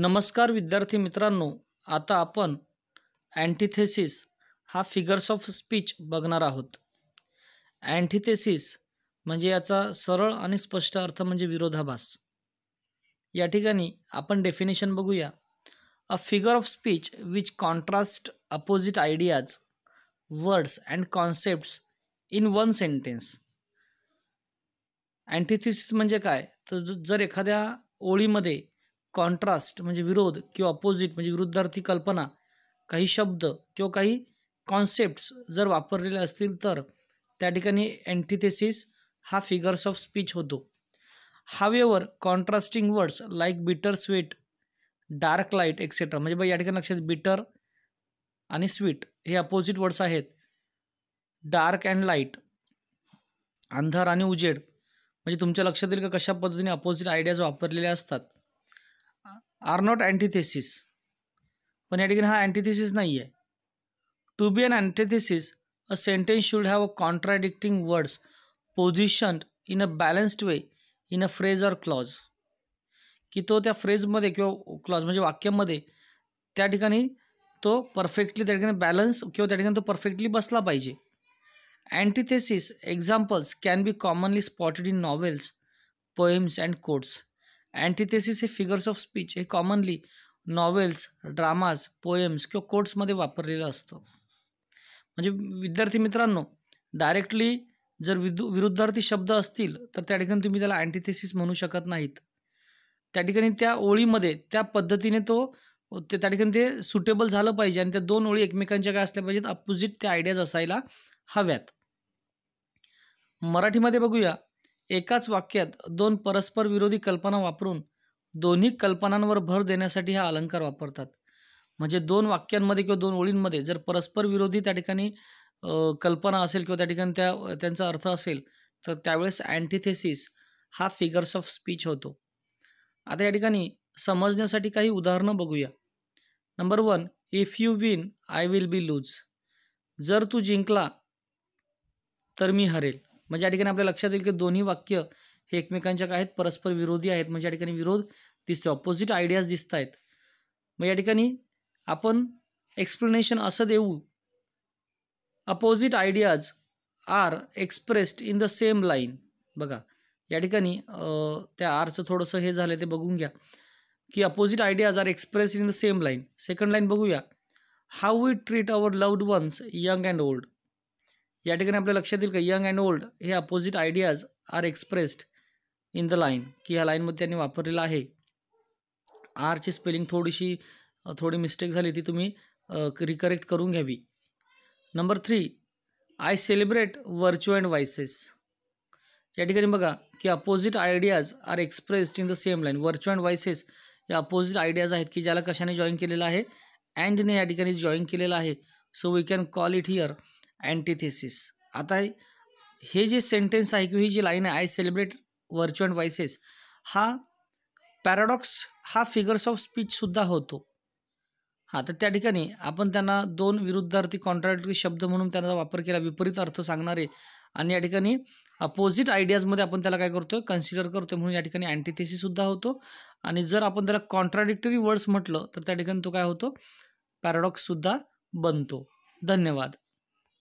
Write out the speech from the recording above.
नमस्कार विद्यार्थी मित्रांनो आता आपण अँटीथेसिस हा फिगर्स ऑफ स्पीच बघणार आहोत अँटीथेसिस म्हणजे याचा सरळ आणि स्पष्ट अर्थ म्हणजे विरोधाभास या ठिकाणी आपण डेफिनेशन बघूया a figure of speech which contrast opposite ideas words and concepts in one sentence antithesis म्हणजे काय तर जर एखाद्या ओळीमध्ये कॉन्ट्रास्ट म्हणजे विरोध किंवा अपोजिट म्हणजे विरुद्धार्थी कल्पना काही शब्द किंवा काही कॉन्सेप्ट्स जर वापरलेले असतील तर त्या ठिकाणी अँटीथेसिस हा फिगर्स ऑफ स्पीच होतो however contrasting words like bitter sweet dark light etcetera म्हणजे बघा या ठिकाणी लक्षात बिटर आणि स्वीट हे अपोजिट वर्ड्स आहेत डार्क अँड लाईट अंधार आणि उजेड म्हणजे तुमच्या लक्षात येईल का कशा पद्धतीने अपोजिट आयडियाज वापरलेल्या असतात आर नॉट अँटीथेसिस पण या ठिकाणी हा अँटीथेसिस नाही आहे to be an antithesis a sentence should have a contradicting words position in a balanced way in a phrase or clause की तो त्या फ्रेजमध्ये किंवा क्लॉज म्हणजे वाक्यामध्ये त्या ठिकाणी तो परफेक्टली त्या ठिकाणी बॅलन्स किंवा त्या ठिकाणी तो परफेक्टली बसला पाहिजे antithesis examples can be commonly spotted in novels poems and quotes antithesis हे फिगर्स ऑफ स्पीच हे कॉमनली नॉवेल्स ड्रामाज पोएम्स किंवा कोट्समध्ये वापरलेलं असतं म्हणजे विद्यार्थी मित्रांनो डायरेक्टली जर विदु विरुद्धार्थी शब्द असतील तर त्या ठिकाणी तुम्ही त्याला अँटीथेसिस म्हणू शकत नाहीत त्या ठिकाणी त्या ओळीमध्ये त्या पद्धतीने तो ते त्या ठिकाणी ते सुटेबल झालं पाहिजे आणि त्या दोन ओळी एकमेकांच्या काय असल्या पाहिजेत अपोजिट त्या आयडियाज असायला हव्यात मराठीमध्ये बघूया एकाच वाक्यात दोन परस्पर विरोधी कल्पना वापरून दोन्ही कल्पनांवर भर देण्यासाठी हा अलंकार वापरतात म्हणजे दोन वाक्यांमध्ये किंवा दोन ओळींमध्ये जर परस्पर विरोधी त्या ठिकाणी कल्पना असेल किंवा त्या ठिकाणी त्या त्यांचा अर्थ असेल तर त्यावेळेस अँटीथेसिस हा फिगर्स ऑफ स्पीच होतो आता या ठिकाणी समजण्यासाठी काही उदाहरणं बघूया number one if you win I will be lose जर तू जिंकला तर मी हरेल म्हणजे या ठिकाणी आपल्या लक्षात येईल की दोन्ही वाक्य हे एकमेकांच्या काय आहेत परस्पर विरोधी आहेत म्हणजे या ठिकाणी विरोध दिसतो ऑपोजिट आयडियाज दिसत आहेत मग या ठिकाणी आपण एक्सप्लेनेशन असं देऊ opposite ideas are expressed in the same line बघा या ठिकाणी त्या आरचं थोडंसं हे झालं ते बघून घ्या की opposite ideas are expressed in the same line second line बघूया how we treat our loved ones young and old या ठिकाणी आपल्या लक्षात येईल का यंग अँड ओल्ड हे opposite ideas are expressed in the line की ह्या लाईनमध्ये त्यांनी वापरलेलं आहे आरची स्पेलिंग थोडीशी थोडी मिस्टेक झाली ती तुम्ही रिकरेक्ट करून घ्यावी number three I celebrate virtue and vices या ठिकाणी बघा की opposite ideas are expressed in the same line virtue and vices या अपोजिट आयडियाज आहेत की ज्याला कशाने जॉईन केलेलं आहे अँडने या ठिकाणी जॉईन केलेलं आहे so we can call it here antithesis आता हे जे सेंटेन्स आहे किंवा ही जी लाईन आहे आय सेलिब्रेट अँड वायसेस हा पॅराडॉक्स हा फिगर्स ऑफ स्पीचसुद्धा होतो हां तर त्या ठिकाणी आपण त्यांना दोन विरुद्धार्थी कॉन्ट्राडिक्टरी शब्द म्हणून त्यांचा वापर केला विपरीत अर्थ सांगणारे आणि या ठिकाणी अपोजिट आयडियाजमध्ये आपण त्याला काय करतो कन्सिडर करतो म्हणून या ठिकाणी अँटीथेसिससुद्धा होतो आणि जर आपण त्याला कॉन्ट्राडिक्टरी वर्ड्स म्हटलं तर त्या ठिकाणी तो काय होतो पॅराडॉक्ससुद्धा बनतो धन्यवाद